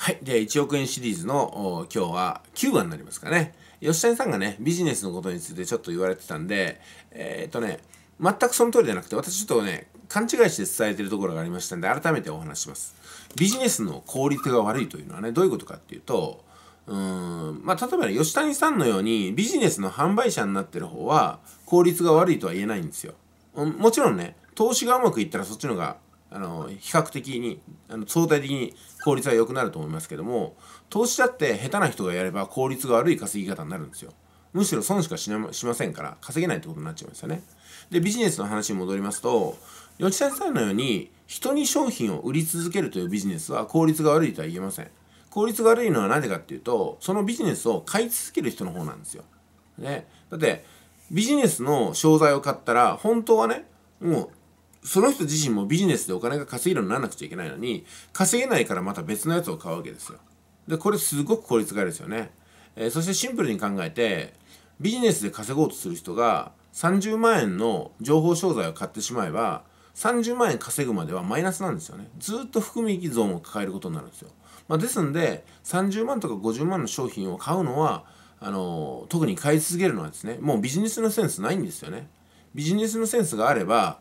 はい。で、1億円シリーズの今日は9話になりますかね。吉谷さんがね、ビジネスのことについてちょっと言われてたんで、えー、っとね、全くその通りじゃなくて、私ちょっとね、勘違いして伝えてるところがありましたんで、改めてお話します。ビジネスの効率が悪いというのはね、どういうことかっていうと、うーん、まあ、例えばね、吉谷さんのように、ビジネスの販売者になってる方は、効率が悪いとは言えないんですよ。もちろんね、投資がうまくいったらそっちのがあの比較的にあの相対的に効率は良くなると思いますけども投資だって下手な人がやれば効率が悪い稼ぎ方になるんですよむしろ損しかしませんから稼げないってことになっちゃいますよねでビジネスの話に戻りますと吉田さんのように人に商品を売り続けるというビジネスは効率が悪いとは言えません効率が悪いのはなぜかっていうとそのビジネスを買い続ける人の方なんですよ、ね、だってビジネスの商材を買ったら本当はねもうその人自身もビジネスでお金が稼げるようにならなくちゃいけないのに、稼げないからまた別のやつを買うわけですよ。で、これすごく効率がいいですよね。えー、そしてシンプルに考えて、ビジネスで稼ごうとする人が30万円の情報商材を買ってしまえば、30万円稼ぐまではマイナスなんですよね。ずっと含み益ゾーンを抱えることになるんですよ。まあ、ですんで、30万とか50万の商品を買うのは、あのー、特に買い続けるのはですね、もうビジネスのセンスないんですよね。ビジネスのセンスがあれば、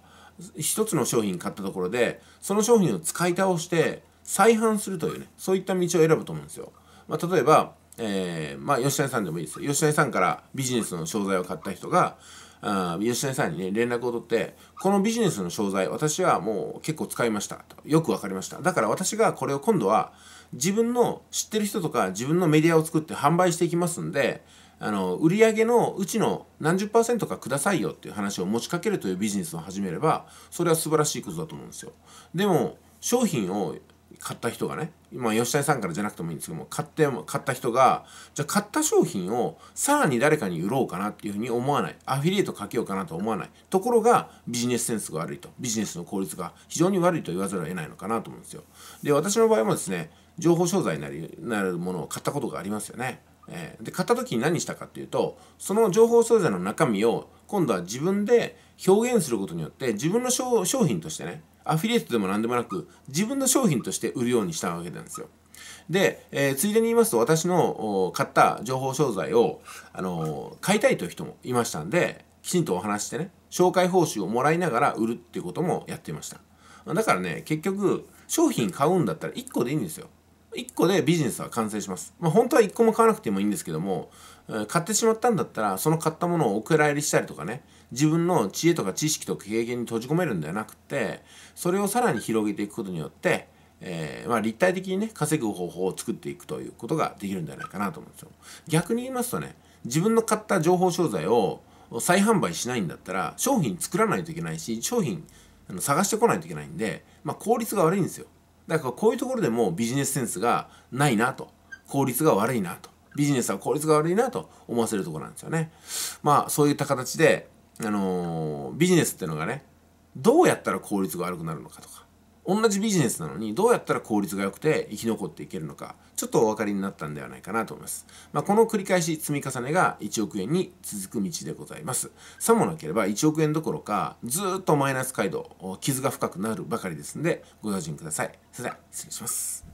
一つの商品買ったところでその商品を使い倒して再販するというねそういった道を選ぶと思うんですよ、まあ、例えば、えー、まあ、吉谷さんでもいいですよ吉谷さんからビジネスの商材を買った人があ吉谷さんにね連絡を取ってこのビジネスの商材私はもう結構使いましたとよく分かりましただから私がこれを今度は自分の知ってる人とか自分のメディアを作って販売していきますんであの売上のうちの何十パーセントかくださいよっていう話を持ちかけるというビジネスを始めればそれは素晴らしいことだと思うんですよでも商品を買った人がね今吉谷さんからじゃなくてもいいんですけども買って買った人がじゃあ買った商品をさらに誰かに売ろうかなっていうふうに思わないアフィリエイトかけようかなと思わないところがビジネスセンスが悪いとビジネスの効率が非常に悪いと言わざるを得ないのかなと思うんですよで私の場合もですね情報商材なりなるものを買ったことがありますよねえー、で買った時に何したかっていうとその情報商材の中身を今度は自分で表現することによって自分の商品としてねアフィリエイトでも何でもなく自分の商品として売るようにしたわけなんですよ。で、えー、ついでに言いますと私の買った情報商材を、あのー、買いたいという人もいましたんできちんとお話してね紹介報酬をもらいながら売るっていうこともやっていましただからね結局商品買うんだったら1個でいいんですよ1個でビジネスは完成します。まあ、本当は1個も買わなくてもいいんですけども、買ってしまったんだったら、その買ったものをおら入りしたりとかね、自分の知恵とか知識とか経験に閉じ込めるんではなくて、それをさらに広げていくことによって、えー、まあ、立体的にね、稼ぐ方法を作っていくということができるんじゃないかなと思うんですよ。逆に言いますとね、自分の買った情報商材を再販売しないんだったら、商品作らないといけないし、商品あの探してこないといけないんで、まあ、効率が悪いんですよ。だからこういうところでもビジネスセンスがないなと効率が悪いなとビジネスは効率が悪いなと思わせるところなんですよねまあそういった形であのー、ビジネスっていうのがねどうやったら効率が悪くなるのかとか同じビジネスなのにどうやったら効率が良くて生き残っていけるのかちょっとお分かりになったんではないかなと思います、まあ、この繰り返し積み重ねが1億円に続く道でございますさもなければ1億円どころかずっとマイナス街道傷が深くなるばかりですんでご用心くださいそれでは失礼します